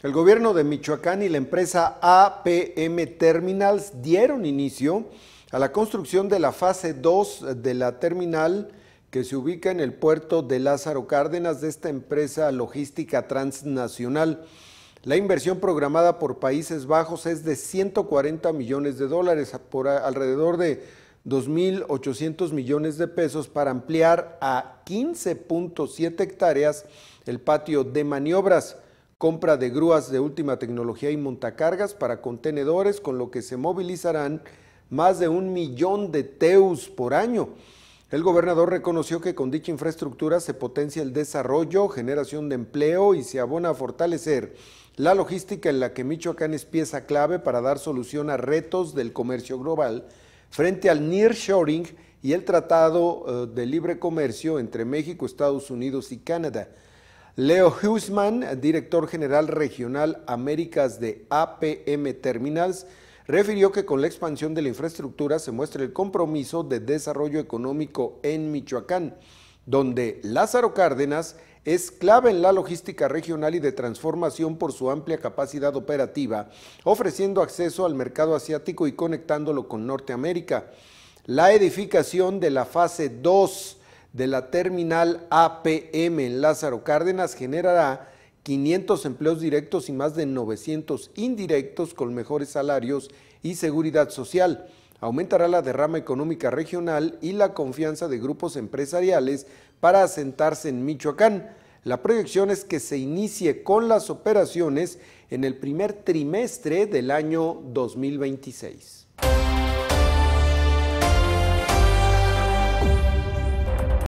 El gobierno de Michoacán y la empresa APM Terminals dieron inicio a la construcción de la fase 2 de la terminal que se ubica en el puerto de Lázaro Cárdenas de esta empresa logística transnacional. La inversión programada por Países Bajos es de 140 millones de dólares, por alrededor de 2.800 millones de pesos, para ampliar a 15.7 hectáreas el patio de maniobras compra de grúas de última tecnología y montacargas para contenedores, con lo que se movilizarán más de un millón de teus por año. El gobernador reconoció que con dicha infraestructura se potencia el desarrollo, generación de empleo y se abona a fortalecer la logística en la que Michoacán es pieza clave para dar solución a retos del comercio global frente al nearshoring y el Tratado eh, de Libre Comercio entre México, Estados Unidos y Canadá. Leo Huisman, director general regional Américas de APM Terminals, refirió que con la expansión de la infraestructura se muestra el compromiso de desarrollo económico en Michoacán, donde Lázaro Cárdenas es clave en la logística regional y de transformación por su amplia capacidad operativa, ofreciendo acceso al mercado asiático y conectándolo con Norteamérica. La edificación de la fase 2 de la terminal APM en Lázaro Cárdenas generará 500 empleos directos y más de 900 indirectos con mejores salarios y seguridad social. Aumentará la derrama económica regional y la confianza de grupos empresariales para asentarse en Michoacán. La proyección es que se inicie con las operaciones en el primer trimestre del año 2026.